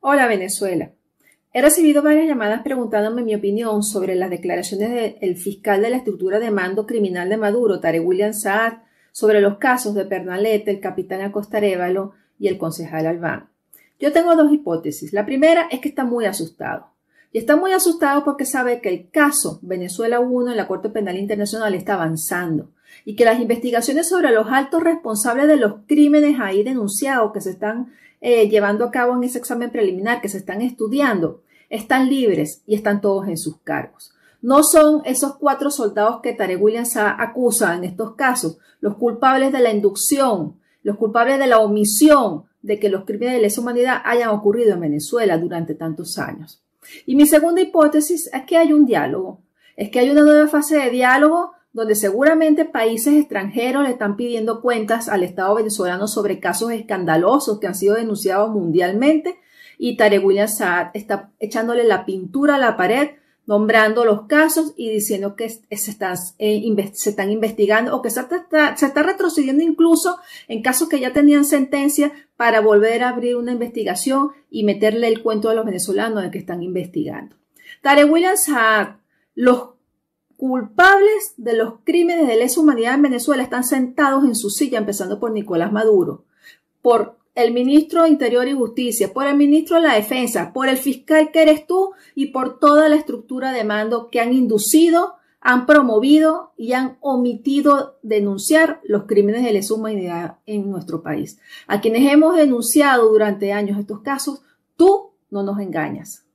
Hola Venezuela. He recibido varias llamadas preguntándome mi opinión sobre las declaraciones del fiscal de la estructura de mando criminal de Maduro, Tarek William Saad, sobre los casos de Pernalete, el capitán Acosta y el concejal Albán. Yo tengo dos hipótesis. La primera es que está muy asustado. Y está muy asustado porque sabe que el caso Venezuela 1 en la Corte Penal Internacional está avanzando y que las investigaciones sobre los altos responsables de los crímenes ahí denunciados que se están eh, llevando a cabo en ese examen preliminar, que se están estudiando, están libres y están todos en sus cargos. No son esos cuatro soldados que Tarek Williams acusa en estos casos, los culpables de la inducción, los culpables de la omisión de que los crímenes de lesa humanidad hayan ocurrido en Venezuela durante tantos años. Y mi segunda hipótesis es que hay un diálogo, es que hay una nueva fase de diálogo donde seguramente países extranjeros le están pidiendo cuentas al Estado venezolano sobre casos escandalosos que han sido denunciados mundialmente. Y Tarek William Saad está echándole la pintura a la pared, nombrando los casos y diciendo que eh, se están, investigando o que se está, retrocediendo incluso en casos que ya tenían sentencia para volver a abrir una investigación y meterle el cuento a los venezolanos de que están investigando. Tarek William Saad, los culpables de los crímenes de lesa humanidad en Venezuela están sentados en su silla, empezando por Nicolás Maduro, por el ministro de Interior y Justicia, por el ministro de la Defensa, por el fiscal que eres tú y por toda la estructura de mando que han inducido, han promovido y han omitido denunciar los crímenes de lesa humanidad en nuestro país. A quienes hemos denunciado durante años estos casos, tú no nos engañas.